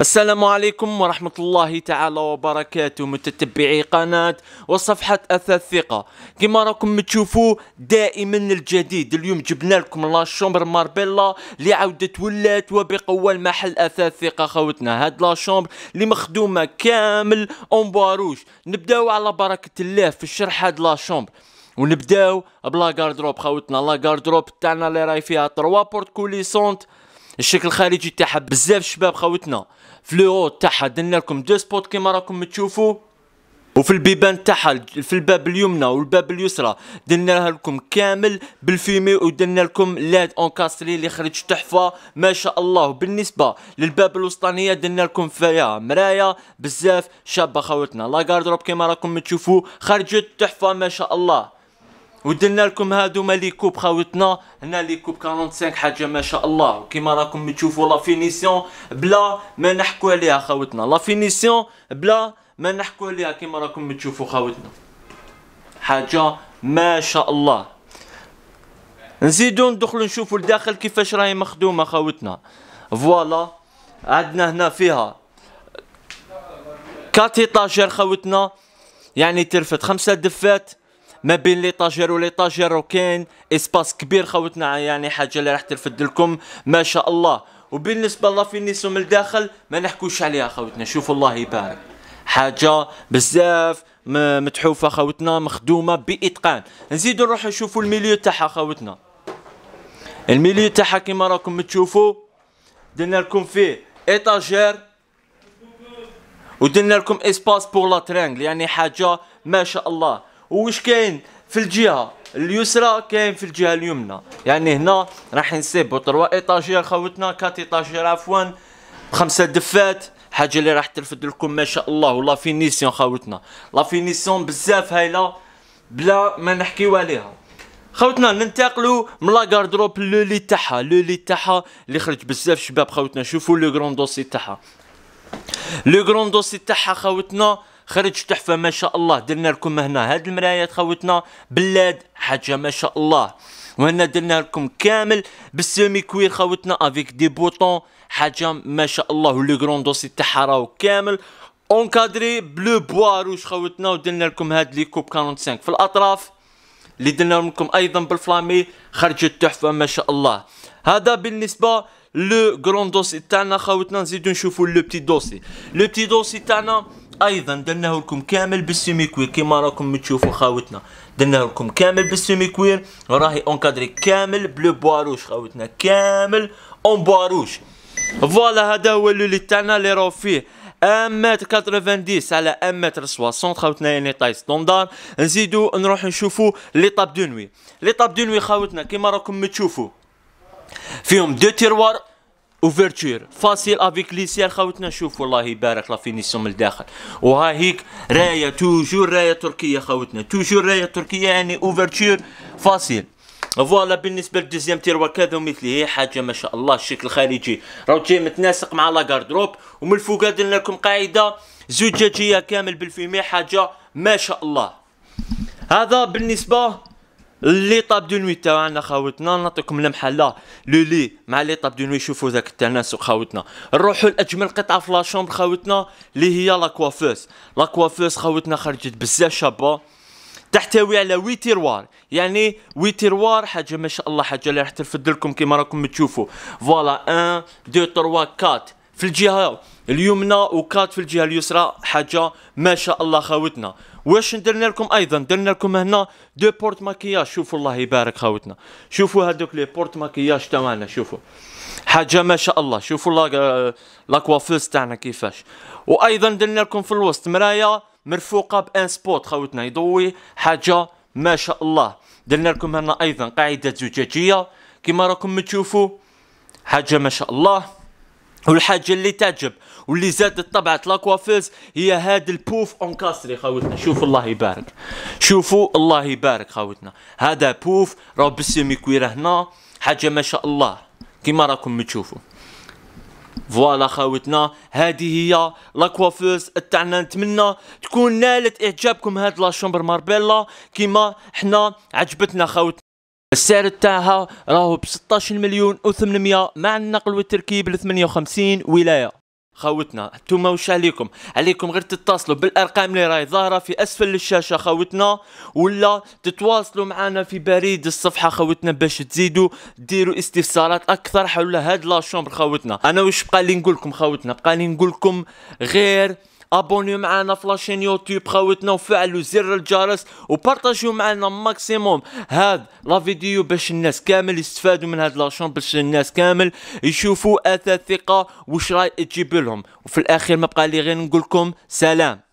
السلام عليكم ورحمة الله تعالى وبركاته متتبعي قناة وصفحة أثاث ثقة كما راكم تشوفوا دائما الجديد اليوم جبنا لكم لا شومبر ماربيلا اللي عاودت ولات وبقوة المحل أثاث ثقة خوتنا هاد لا شومبر اللي مخدومة كامل اون بواروش نبداو على بركة الله في الشرح هاد لا شومبر ونبداو بلا كاردروب خوتنا لا كاردروب تاعنا اللي راي فيها تروا بورت كوليسونت الشكل الخارجي تاعها بزاف شباب خاوتنا في لورو تاعها درنا لكم دو سبوت كيما راكم تشوفوا وفي البيبان تاعها في الباب اليمنى والباب اليسرى درنا لكم كامل بالفيمي ودرنا لكم لاد اونكاستري اللي خرج تحفه ما شاء الله بالنسبه للباب الوسطانيه درنا لكم فيها مرايه بزاف شابه خوتنا لا كاردروب كيما راكم تشوفوا خرجت تحفه ما شاء الله ودلنا لكم هادو مالي كوب خاوتنا هنا لي كوب 45 حاجه ما شاء الله كيما راكم تشوفوا لا فينيسيون بلا ما نحكوا عليها خاوتنا لا فينيسيون بلا ما نحكوا عليها كيما راكم تشوفوا خاوتنا حاجه ما شاء الله نزيدو ندخلو نشوفو لداخل كيفاش راهي مخدومه خاوتنا فوالا عندنا هنا فيها كاتي طاجر خاوتنا يعني ترفد خمسه دفات ما بين ليطاجير وليطاجير وكاين اسباس كبير خوتنا يعني حاجه اللي راح ترفد لكم ما شاء الله وبالنسبه لافينيسو من الداخل ما نحكوش عليها خوتنا شوفوا الله يبارك حاجه بزاف متحوفه خوتنا مخدومه باتقان نزيدو نروحو نشوفوا الميليو تاعها خوتنا الميليو تاعها كيما راكم تشوفوا درنا لكم فيه ايطاجير ودرنا لكم اسباس بور لا ترانجل يعني حاجه ما شاء الله واش كاين في الجهه اليسرى كاين في الجهه اليمنى يعني هنا راح نسيبو طروا ايطاجير خوتنا كات ايطاجير عفوا خمسه دفات حاجه اللي راح ترفد لكم ما شاء الله ولا فينيسيون خوتنا لا فينيسيون بزاف هايله بلا ما نحكيو عليها خوتنا ننتقلوا من لا غاردروب لو لي تاعها لو لي تاعها اللي خرج بزاف شباب خوتنا شوفوا لو غروندوسي دوسي تاعها لو غروندوسي دوسي تاعها خوتنا خرج تحفه ما شاء الله درنا لكم هنا هاد المرايات خوتنا بلاد حاجه ما شاء الله وهنا درنا لكم كامل بالسيمي كوير خوتنا افيك دي بوطون حاجه ما شاء الله ولي كرون دوسي تاعها راهو كامل اونكادري بلو بوا روج خوتنا ودرنا لكم هاد لي كوب 45 في الاطراف اللي درنا لكم ايضا بالفلامي خرجت تحفه ما شاء الله هذا بالنسبه لو كرون دوسي تاعنا خوتنا نزيدو نشوفو لو بتي دوسي لو بتي دوسي تاعنا ايضا درناه لكم كامل كوير كيما راكم تشوفوا خاوتنا درناه لكم كامل كوير راهي اونكادري كامل بلو بواروش خاوتنا كامل اون بواروش فوالا هذا هو اللولي تاعنا اللي راهو فيه 1 متر 90 على 1 متر 60 خاوتنا يعني طاي ستوندار نزيدو نروح نشوفو ليطاب دو نوي ليطاب دو نوي خاوتنا كيما راكم تشوفو فيهم دو تيروار اوفرتشير فاسيل افيك ليسير خاوتنا شوف والله يبارك لا فينيسيون من الداخل وها هيك رايه توجور رايه تركيه خاوتنا توجور رايه تركيه يعني اوفرتشير فاسيل فوالا بالنسبه للدوزيام تيروا كذا ومثله إيه، هي حاجه ما شاء الله الشكل الخارجي راهو جاي متناسق مع لاكاردروب ومن الفوق درنا لكم قاعده زجاجيه كامل بالفيمي حاجه ما شاء الله هذا بالنسبه لي طاب دو نوي تاعنا خاوتنا نعطيكم لمحه لا لو لي مع لي طاب دو نوي شوفوا ذاك التناسق خاوتنا نروحوا لاجمل قطعه في لاشومبر خاوتنا اللي هي لا كوافوس خاوتنا خرجت بزاف شابه تحتوي على وي تيروار يعني وي تيروار حاجه ما شاء الله حاجه اللي راح ترفد لكم كيما راكم تشوفوا فوالا 1 2 3 4 في الجهه اليمنى وكات في الجهه اليسرى حاجه ما شاء الله خاوتنا واش درنا لكم ايضا درنا لكم هنا دو بورت ماكياج شوفوا الله يبارك خاوتنا شوفوا هذوك لي بورت ماكياج تاعنا شوفوا حاجه ما شاء الله شوفوا لا لاكوافيز تاعنا كيفاش وايضا درنا لكم في الوسط مرايه مرفوقه بان سبوت خاوتنا يضوي حاجه ما شاء الله درنا لكم هنا ايضا قاعده زجاجيه كما راكم تشوفوا حاجه ما شاء الله والحاجة اللي تعجب واللي زادت طبعت لاكوافيز هي هاد البوف اونكاستري خاوتنا شوفوا الله يبارك شوفوا الله يبارك خاوتنا هذا بوف راه بالسيمي كويره هنا حاجة ما شاء الله كيما راكم تشوفوا فوالا خاوتنا هذه هي لاكوافوز تاعنا نتمنى تكون نالت اعجابكم هاد لا شومبر ماربيلا كيما حنا عجبتنا خاوتنا السعر تاعها راهو ب 16 مليون و800 مع النقل والتركيب ل 58 ولايه خوتنا انتم واش عليكم عليكم غير تتصلوا بالارقام اللي راهي ظاهره في اسفل الشاشه خوتنا ولا تتواصلوا معنا في بريد الصفحه خوتنا باش تزيدوا ديروا استفسارات اكثر حول هاد لا شومبر خوتنا انا واش بقى لي نقول لكم خوتنا بقى لي نقول لكم غير ابونيو معنا في لاشين يوتيوب خاوتنا وفعلوا زر الجرس وبارطاجيو معنا ماكسيموم هاد لا فيديو باش الناس كامل يستفادوا من هاد لاشون باش الناس كامل يشوفوا اثاث ثقه واش راي تجيب لهم وفي الاخير ما بقى لي غير نقول لكم سلام